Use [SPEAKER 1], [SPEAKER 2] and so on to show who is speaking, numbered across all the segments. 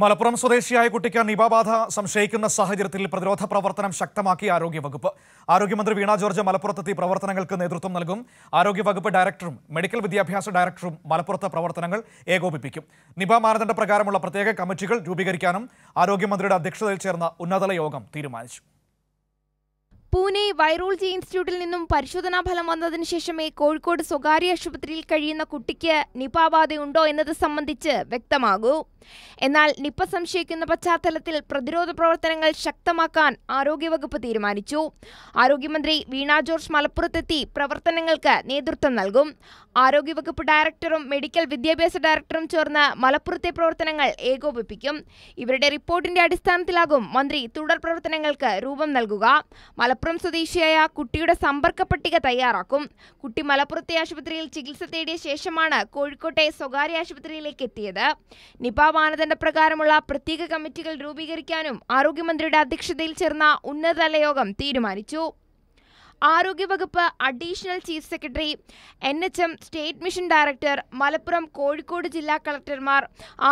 [SPEAKER 1] മലപ്പുറം സ്വദേശിയായ കുട്ടിക്ക് ബാധ സംശയിക്കുന്ന സാഹചര്യത്തിൽ പ്രതിരോധ പ്രവർത്തനം ശക്തമാക്കി ആരോഗ്യവകുപ്പ് ആരോഗ്യമന്ത്രി വീണ ജോർജ് മലപ്പുറത്തെത്തി പ്രവർത്തനങ്ങൾക്ക് നേതൃത്വം നൽകും ആരോഗ്യവകുപ്പ് ഡയറക്ടറും മെഡിക്കൽ വിദ്യാഭ്യാസ ഡയറക്ടറും മലപ്പുറത്തെ പ്രവർത്തനങ്ങൾ ഏകോപിപ്പിക്കും നിപ മാനദണ്ഡ പ്രകാരമുള്ള പ്രത്യേക കമ്മിറ്റികൾ രൂപീകരിക്കാനും ആരോഗ്യമന്ത്രിയുടെ അധ്യക്ഷതയിൽ ചേർന്ന ഉന്നതതല യോഗം തീരുമാനിച്ചു
[SPEAKER 2] പൂനെ വൈറോളജി ഇൻസ്റ്റിറ്റ്യൂട്ടിൽ നിന്നും പരിശോധനാ ഫലം വന്നതിന് ശേഷമേ കോഴിക്കോട് സ്വകാര്യ ആശുപത്രിയിൽ കഴിയുന്ന കുട്ടിക്ക് നിപ ബാധയുണ്ടോ എന്നത് സംബന്ധിച്ച് വ്യക്തമാകൂ എന്നാൽ നിപ്പ സംശയിക്കുന്ന പശ്ചാത്തലത്തിൽ പ്രതിരോധ പ്രവർത്തനങ്ങൾ ശക്തമാക്കാൻ ആരോഗ്യവകുപ്പ് തീരുമാനിച്ചു ആരോഗ്യമന്ത്രി വീണ ജോർജ് മലപ്പുറത്തെത്തി പ്രവർത്തനങ്ങൾക്ക് നേതൃത്വം നൽകും ആരോഗ്യവകുപ്പ് ഡയറക്ടറും മെഡിക്കൽ വിദ്യാഭ്യാസ ഡയറക്ടറും ചേർന്ന് മലപ്പുറത്തെ പ്രവർത്തനങ്ങൾ ഏകോപിപ്പിക്കും ഇവരുടെ റിപ്പോർട്ടിന്റെ അടിസ്ഥാനത്തിലാകും മന്ത്രി തുടർ പ്രവർത്തനങ്ങൾക്ക് രൂപം നൽകുക മലപ്പുറം സ്വദേശിയായ കുട്ടിയുടെ സമ്പർക്ക പട്ടിക തയ്യാറാക്കും കുട്ടി മലപ്പുറത്തെ ആശുപത്രിയിൽ ചികിത്സ തേടിയ ശേഷമാണ് കോഴിക്കോട്ടെ സ്വകാര്യ ആശുപത്രിയിലേക്ക് എത്തിയത് നിപ മാനദണ്ഡ പ്രകാരമുള്ള പ്രത്യേക കമ്മിറ്റികൾ രൂപീകരിക്കാനും ആരോഗ്യമന്ത്രിയുടെ അധ്യക്ഷതയിൽ ചേർന്ന ഉന്നതതല യോഗം തീരുമാനിച്ചു ആരോഗ്യവകുപ്പ് additional chief secretary N H M state mission director Malappuram Kozhikode ജില്ലാ കളക്ടർമാർ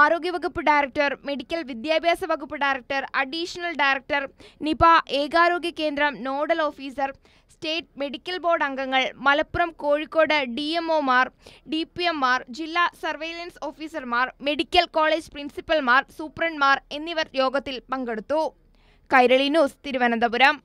[SPEAKER 2] ആരോഗ്യവകുപ്പ് ഡയറക്ടർ മെഡിക്കൽ വിദ്യാഭ്യാസ വകുപ്പ് ഡയറക്ടർ അഡീഷണൽ ഡയറക്ടർ നിപ ഏകാരോഗ്യ കേന്ദ്രം nodal officer state medical board അംഗങ്ങൾ മലപ്പുറം കോഴിക്കോട് ഡി എം ഒമാർ ഡി പി എംമാർ ജില്ലാ സർവൈലൻസ് ഓഫീസർമാർ മെഡിക്കൽ കോളേജ് പ്രിൻസിപ്പൽമാർ സൂപ്രണ്ട്മാർ എന്നിവർ യോഗത്തിൽ പങ്കെടുത്തു കൈരളി ന്യൂസ് തിരുവനന്തപുരം